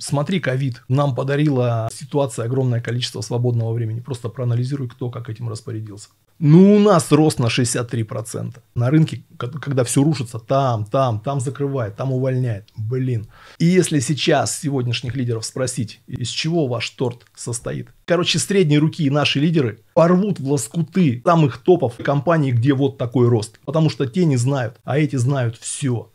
смотри, ковид нам подарила ситуация огромное количество свободного времени. Просто проанализируй, кто как этим распорядился. Ну, у нас рост на 63%. На рынке, когда все рушится, там, там, там закрывает, там увольняет. Блин. И если сейчас сегодняшних лидеров спросить, из чего ваш торт состоит? Короче, средние руки и наши лидеры порвут в лоскуты самых топов компаний, где вот такой рост. Потому что те не знают, а эти знают все.